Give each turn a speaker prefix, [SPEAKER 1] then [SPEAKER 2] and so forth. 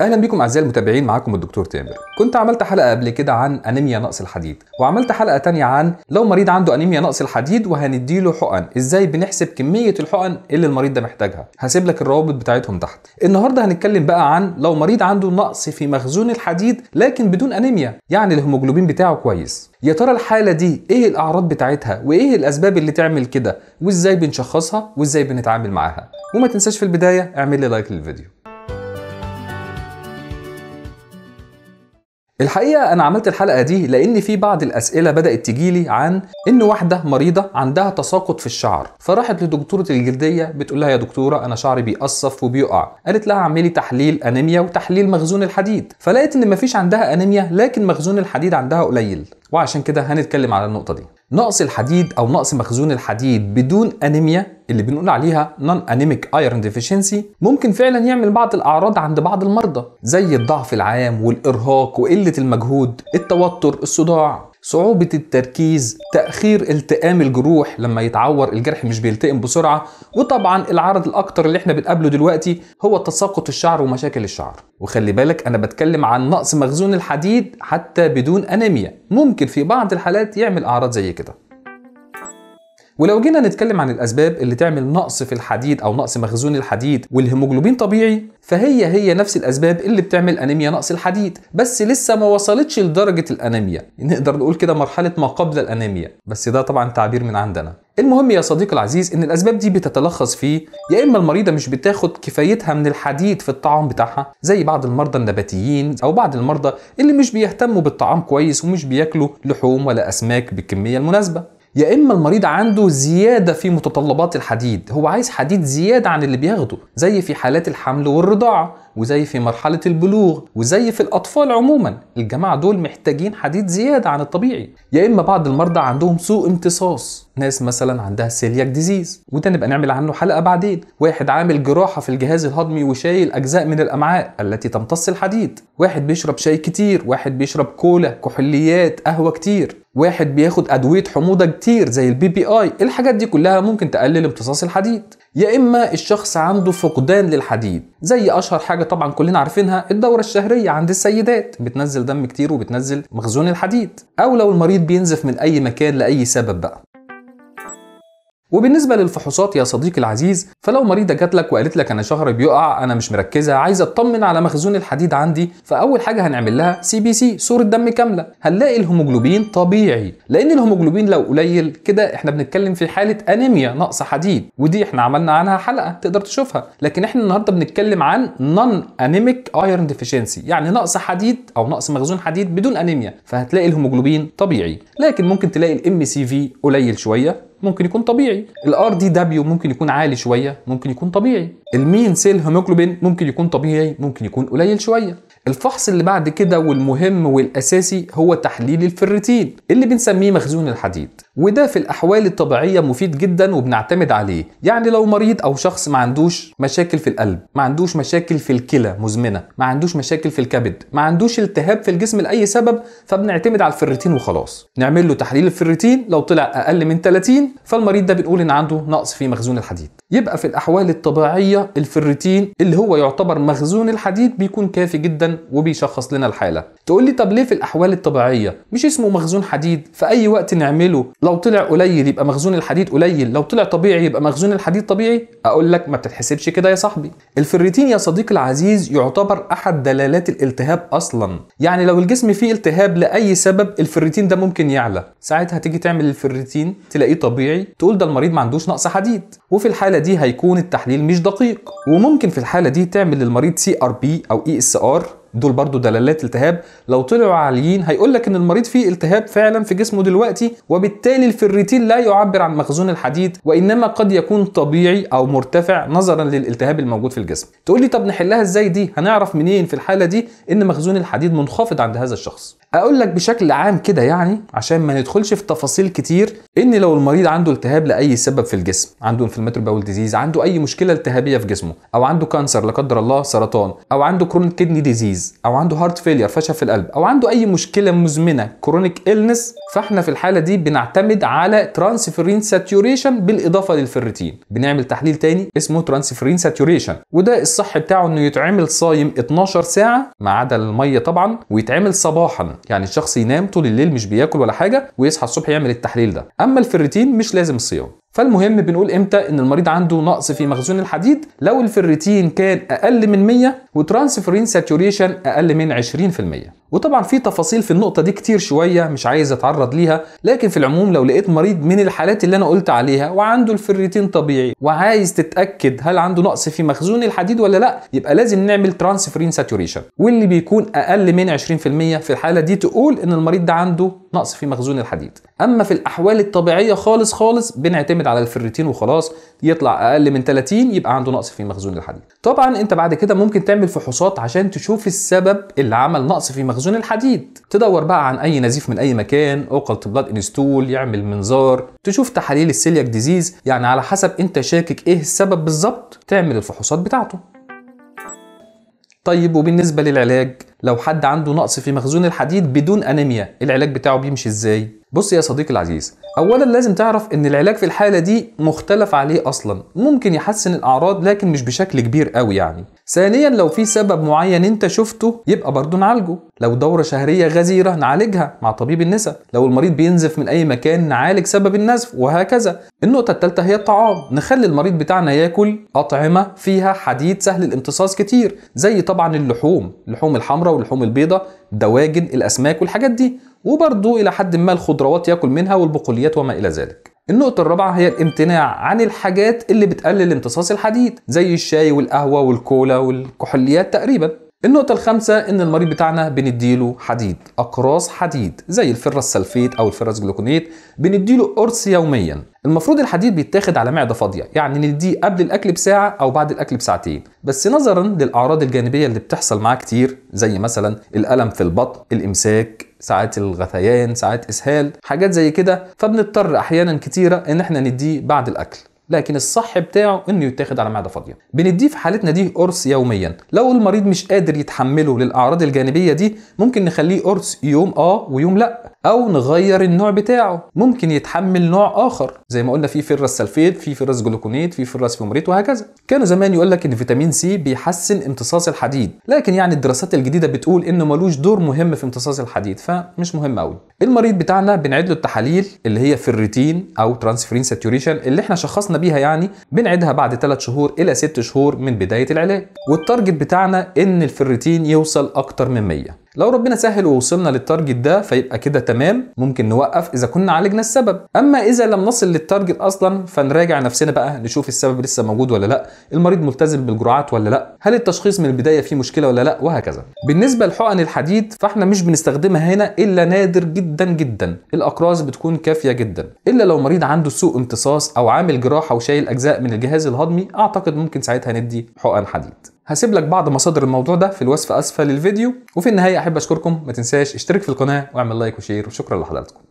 [SPEAKER 1] اهلا بكم اعزائي المتابعين معاكم الدكتور تامر كنت عملت حلقه قبل كده عن انيميا نقص الحديد وعملت حلقه تانية عن لو مريض عنده انيميا نقص الحديد وهنديله حقن ازاي بنحسب كميه الحقن اللي المريض ده محتاجها هسيب لك الروابط بتاعتهم تحت النهارده هنتكلم بقى عن لو مريض عنده نقص في مخزون الحديد لكن بدون انيميا يعني الهيموجلوبين بتاعه كويس يا ترى الحاله دي ايه الاعراض بتاعتها وايه الاسباب اللي تعمل كده وازاي بنشخصها وازاي بنتعامل معاها وما تنساش في البدايه اعمل لي لايك للفيديو الحقيقه انا عملت الحلقه دي لان في بعض الاسئله بدات تجيلي عن ان واحده مريضه عندها تساقط في الشعر فراحت لدكتوره الجلديه بتقول لها يا دكتوره انا شعري بيقصف وبيقع قالت لها اعملي تحليل انيميا وتحليل مخزون الحديد فلقيت ان مفيش عندها انيميا لكن مخزون الحديد عندها قليل وعشان كده هنتكلم على النقطه دي نقص الحديد او نقص مخزون الحديد بدون انيميا اللي بنقول عليها نون انيميك ايرون ديفيشنسي ممكن فعلا يعمل بعض الاعراض عند بعض المرضى زي الضعف العام والارهاق وقله المجهود التوتر الصداع صعوبة التركيز، تأخير التئام الجروح لما يتعور الجرح مش بيلتئم بسرعة، وطبعا العرض الأكتر اللي احنا بنقابله دلوقتي هو تساقط الشعر ومشاكل الشعر، وخلي بالك أنا بتكلم عن نقص مخزون الحديد حتى بدون أنيميا، ممكن في بعض الحالات يعمل أعراض زي كده. ولو جينا نتكلم عن الاسباب اللي تعمل نقص في الحديد او نقص مخزون الحديد والهيموجلوبين طبيعي فهي هي نفس الاسباب اللي بتعمل انيميا نقص الحديد بس لسه ما وصلتش لدرجه الانيميا نقدر نقول كده مرحله ما قبل الانيميا بس ده طبعا تعبير من عندنا المهم يا صديقي العزيز ان الاسباب دي بتتلخص في يا اما المريضه مش بتاخد كفايتها من الحديد في الطعام بتاعها زي بعض المرضى النباتيين او بعض المرضى اللي مش بيهتموا بالطعام كويس ومش بياكلوا لحوم ولا اسماك بالكميه المناسبه يا اما المريض عنده زياده في متطلبات الحديد هو عايز حديد زياده عن اللي بياخده زي في حالات الحمل والرضاعه وزي في مرحله البلوغ وزي في الاطفال عموما الجماعه دول محتاجين حديد زياده عن الطبيعي يا اما بعض المرضى عندهم سوء امتصاص ناس مثلا عندها سيلياك ديزيز وده نبقى نعمل عنه حلقه بعدين واحد عامل جراحه في الجهاز الهضمي وشايل اجزاء من الامعاء التي تمتص الحديد واحد بيشرب شاي كتير واحد بيشرب كولا كحوليات قهوه كتير واحد بياخد ادويه حموضه كتير زي البي بي اي الحاجات دي كلها ممكن تقلل امتصاص الحديد يا اما الشخص عنده فقدان للحديد زي اشهر حاجه طبعا كلنا عارفينها الدوره الشهريه عند السيدات بتنزل دم كتير وبتنزل مخزون الحديد او لو المريض بينزف من اي مكان لاي سبب بقى وبالنسبه للفحوصات يا صديقي العزيز فلو مريضه جات لك وقالت لك انا شهري بيقع انا مش مركزه عايزه اطمن على مخزون الحديد عندي فاول حاجه هنعمل لها سي بي سي صوره دم كامله هنلاقي الهيموجلوبين طبيعي لان الهيموجلوبين لو قليل كده احنا بنتكلم في حاله انيميا نقص حديد ودي احنا عملنا عنها حلقه تقدر تشوفها لكن احنا النهارده بنتكلم عن نون انيميك ايرون ديفيشنسي يعني نقص حديد او نقص مخزون حديد بدون انيميا فهتلاقي الهيموجلوبين طبيعي لكن ممكن تلاقي الام سي في قليل شويه ممكن يكون طبيعي الار دي دبليو ممكن يكون عالي شويه ممكن يكون طبيعي المين سيل هيموجلوبين ممكن يكون طبيعي ممكن يكون قليل شويه الفحص اللي بعد كده والمهم والاساسي هو تحليل الفرتين اللي بنسميه مخزون الحديد وده في الأحوال الطبيعية مفيد جدا وبنعتمد عليه يعني لو مريض أو شخص ما عندوش مشاكل في القلب ما عندوش مشاكل في الكلى مزمنة ما عندوش مشاكل في الكبد ما عندوش التهاب في الجسم لأي سبب فبنعتمد على الفرتين وخلاص نعمل له تحليل الفرتين لو طلع أقل من 30 فالمريض ده بنقول إن عنده نقص في مخزون الحديد يبقى في الأحوال الطبيعية الفرتين اللي هو يعتبر مخزون الحديد بيكون كافي جدا وبيشخص لنا الحالة تقول لي طب ليه في الأحوال الطبيعية مش اسمه مخزون حديد في أي وقت نعمله لو طلع قليل يبقى مخزون الحديد قليل لو طلع طبيعي يبقى مخزون الحديد طبيعي اقول لك ما بتتحسبش كده يا صاحبي الفريتين يا صديقي العزيز يعتبر احد دلالات الالتهاب اصلا يعني لو الجسم فيه التهاب لاي سبب الفريتين ده ممكن يعلى ساعتها تيجي تعمل الفريتين تلاقيه طبيعي تقول ده المريض ما عندوش نقص حديد وفي الحاله دي هيكون التحليل مش دقيق وممكن في الحاله دي تعمل للمريض سي ار بي او اي اس ار دول برضو دلالات التهاب لو طلعوا عاليين هيقول لك ان المريض فيه التهاب فعلا في جسمه دلوقتي وبالتالي الفريتين لا يعبر عن مخزون الحديد وانما قد يكون طبيعي او مرتفع نظرا للالتهاب الموجود في الجسم تقول لي طب نحلها ازاي دي هنعرف منين في الحاله دي ان مخزون الحديد منخفض عند هذا الشخص اقول لك بشكل عام كده يعني عشان ما ندخلش في تفاصيل كتير ان لو المريض عنده التهاب لاي سبب في الجسم عنده انفلاماتوري باول ديزيز عنده اي مشكله التهابيه في جسمه او عنده كانسر لا قدر الله سرطان او عنده كرونيك كيدني ديزيز ديزيز او عنده هارت فيلير فشل في القلب او عنده اي مشكله مزمنه كرونيك النس فاحنا في الحاله دي بنعتمد على ترانسفيرين ساتوريشن بالاضافه للفيرتين بنعمل تحليل تاني اسمه ترانسفيرين ساتوريشن وده الصح بتاعه انه يتعمل صايم 12 ساعه ما عدا الميه طبعا ويتعمل صباحا يعني الشخص ينام طول الليل مش بياكل ولا حاجه ويصحى الصبح يعمل التحليل ده اما الفيرتين مش لازم الصيام فالمهم بنقول امتى ان المريض عنده نقص في مخزون الحديد لو الفريتين كان اقل من 100 وترانسفيرين ساتوريشن اقل من 20% وطبعا في تفاصيل في النقطه دي كتير شويه مش عايز اتعرض ليها لكن في العموم لو لقيت مريض من الحالات اللي انا قلت عليها وعنده الفريتين طبيعي وعايز تتاكد هل عنده نقص في مخزون الحديد ولا لا يبقى لازم نعمل ترانسفرين ساتوريشن واللي بيكون اقل من 20% في الحاله دي تقول ان المريض ده عنده نقص في مخزون الحديد اما في الاحوال الطبيعيه خالص خالص بنعتمد على الفريتين وخلاص يطلع اقل من 30 يبقى عنده نقص في مخزون الحديد طبعا انت بعد كده ممكن تعمل فحوصات عشان تشوف السبب اللي عمل نقص في مخزون أذن الحديد تدور بقى عن أي نزيف من أي مكان أوكلت بلاد انستول يعمل منظار تشوف تحاليل السيلياك ديزيز يعني على حسب أنت شاكك إيه السبب بالظبط تعمل الفحوصات بتاعته طيب وبالنسبة للعلاج لو حد عنده نقص في مخزون الحديد بدون أنيميا العلاج بتاعه بيمشي إزاي؟ بص يا صديقي العزيز اولا لازم تعرف ان العلاج في الحاله دي مختلف عليه اصلا ممكن يحسن الاعراض لكن مش بشكل كبير قوي يعني ثانيا لو في سبب معين انت شفته يبقى برضه نعالجه لو دورة شهرية غزيرة نعالجها مع طبيب النساء لو المريض بينزف من أي مكان نعالج سبب النزف وهكذا النقطة الثالثة هي الطعام نخلي المريض بتاعنا ياكل أطعمة فيها حديد سهل الامتصاص كتير زي طبعا اللحوم اللحوم الحمراء واللحوم البيضاء الدواجن الأسماك والحاجات دي وبرضه إلى حد ما الخضروات ياكل منها والبقوليات وما إلى ذلك النقطة الرابعة هي الامتناع عن الحاجات اللي بتقلل امتصاص الحديد زي الشاي والقهوة والكولا والكحوليات تقريبا النقطة الخامسة إن المريض بتاعنا بنديله حديد أقراص حديد زي الفرس سلفيت أو الفرس جلوكونيت بنديله قرص يوميا المفروض الحديد بيتاخد على معدة فاضية يعني نديه قبل الأكل بساعة أو بعد الأكل بساعتين بس نظرا للأعراض الجانبية اللي بتحصل معاه كتير زي مثلا الألم في البطن الإمساك ساعات الغثيان ساعات اسهال حاجات زي كده فبنضطر احيانا كتيره ان احنا نديه بعد الاكل لكن الصح بتاعه انه يتاخد على معده فاضيه بنديه في حالتنا دي قرص يوميا لو المريض مش قادر يتحمله للاعراض الجانبيه دي ممكن نخليه قرص يوم اه ويوم لا او نغير النوع بتاعه ممكن يتحمل نوع اخر زي ما قلنا في فيرس سلفيد في فيرس جلوكونيت في فيرس فيومريت وهكذا كانوا زمان يقول لك ان فيتامين سي بيحسن امتصاص الحديد لكن يعني الدراسات الجديده بتقول انه ملوش دور مهم في امتصاص الحديد فمش مهم قوي المريض بتاعنا بنعد له التحاليل اللي هي فيريتين او ترانسفيرين ساتوريشن اللي احنا شخصنا بيها يعني بنعيدها بعد 3 شهور الى 6 شهور من بدايه العلاج والتارجت بتاعنا ان الفيريتين يوصل اكتر من 100 لو ربنا سهل ووصلنا للتارجت ده فيبقى كده تمام ممكن نوقف اذا كنا عالجنا السبب اما اذا لم نصل للتارجت اصلا فنراجع نفسنا بقى نشوف السبب لسه موجود ولا لا المريض ملتزم بالجرعات ولا لا هل التشخيص من البدايه فيه مشكله ولا لا وهكذا بالنسبه لحقن الحديد فاحنا مش بنستخدمها هنا الا نادر جدا جدا الاقراص بتكون كافيه جدا الا لو مريض عنده سوء امتصاص او عامل جراحه وشايل اجزاء من الجهاز الهضمي اعتقد ممكن ساعتها ندي حقن حديد هسيب لك بعض مصادر الموضوع ده في الوصف اسفل الفيديو وفي النهايه احب اشكركم ما تنساش اشترك في القناه واعمل لايك وشير وشكرا لحضراتكم